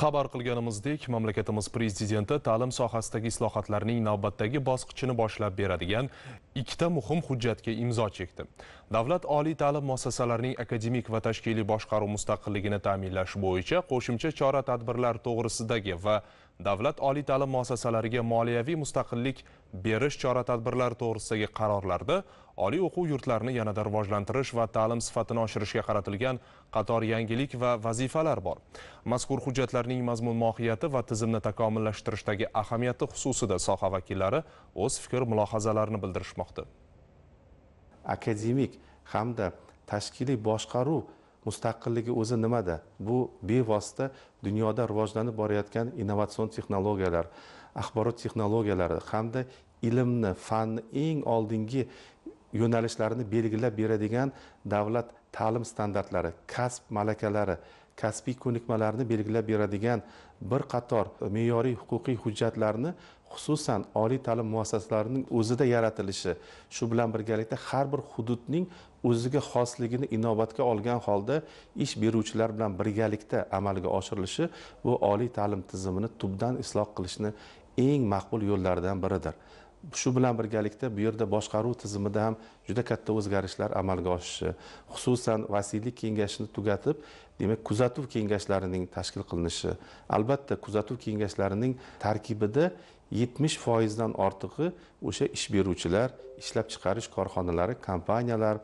Xabar qilganimizdek, mamlakatimiz prezidenti ta'lim sohasidagi islohotlarning navbatdagi bosqichini boshlab beradigan ikkita muhim hujjatga imzo chekdi. Davlat oliy ta'lim muassasalarining akademik va tashkiliy boshqaruv mustaqilligini ta'minlash bo'yicha qo'shimcha chora-tadbirlar to'g'risidagi va davlat oliy ta'lim muassasalariga moliyaviy mustaqillik berish chora tadbirlari to'g'risidagi qarorlarda oliy o'quv yurtlarini yanada rivojlantirish va ta'lim sifatini oshirishga qaratilgan qator yangilik va vazifalar bor mazkur hujjatlarning mazmun mohiyati va tizimni takomillashtirishdagi ahamiyati xususida soha vakillari o'z fikr mulohazalarini bildirishmoqda akademik hamda tashkiliy boshqaruv mustaqilligi o'zi nimada bu bevosita dunyoda rivojlanib borayotgan innovatsion texnologiyalar axborot texnologiyalari hamda ilmni fanni eng oldingi yo'nalishlarini belgilab beradigan davlat ta'lim standartlari kasb malakalari kasbiy ko'nikmalarni belgilab beradigan bir qator me'yoriy huquqiy hujjatlarni xususan oliy ta'lim muassasalarining o'zida yaratilishi shu bilan birgalikda har bir hududning o'ziga xosligini inobatga olgan holda ish beruvchilar bilan birgalikda amalga oshirilishi bu oliy ta'lim tizimini tubdan isloh qilishni eng maqbul yo'llaridan biridir shu bilan birgalikda bu yerda boshqaruv tizimida ham juda katta o'zgarishlar amalga oshishi xususan vasiylik kengashini tugatib demak kuzatuv kengashlarining tashkil qilinishi albatta kuzatuv kengashlarining tarkibida yetmish foizdan ortig'i o'sha ish beruvchilar ishlab chiqarish korxonalari kompaniyalar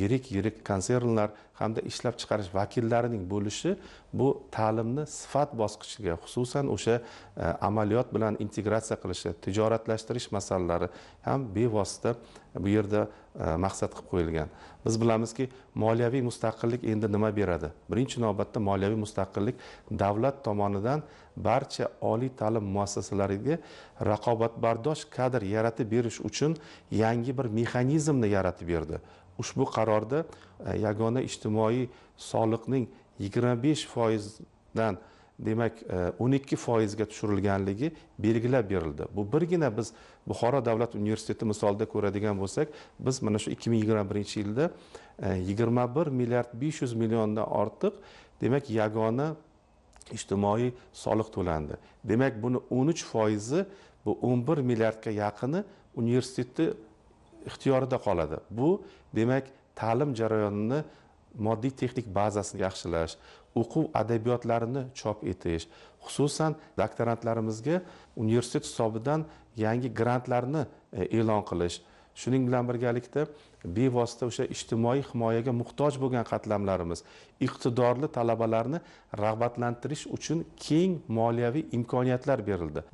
yirik yirik konsernlar hamda ishlab chiqarish vakillarining bo'lishi bu ta'limni sifat bosqichiga xususan o'sha e, amaliyot bilan integratsiya qilishi tijoratlashtirish masalalari ham bevosita bu yerda E, maqsad qilib qo'yilgan biz bilamizki moliyaviy mustaqillik endi nima beradi birinchi navbatda moliyaviy mustaqillik davlat tomonidan barcha oliy ta'lim muassasalariga raqobatbardosh kadr yaratib berish uchun yangi bir mexanizmni yaratib berdi ushbu qarorda e, yagona ijtimoiy soliqning yigirma besh foizdan demak e, o'n ikki foizga tushirilganligi belgilab berildi bu birgina biz buxoro davlat universiteti misolida ko'radigan bo'lsak biz mana shu ikki ming yigirma birinchi yilda e, yigirma bir milliard besh yuz milliondan ortiq demak yagona ijtimoiy soliq to'landi demak buni o'n uch foizi bu o'n bir milliardga yaqini universitetni ixtiyorida qoladi bu demak ta'lim jarayonini moddiy texnik bazasini yaxshilash o'quv adabiyotlarini chop etish xususan doktorantlarimizga universitet hisobidan yangi grantlarni e, e'lon qilish shuning bilan birgalikda bevosita o'sha ijtimoiy himoyaga muhtoj bo'lgan qatlamlarimiz iqtidorli talabalarni rag'batlantirish uchun keng moliyaviy imkoniyatlar berildi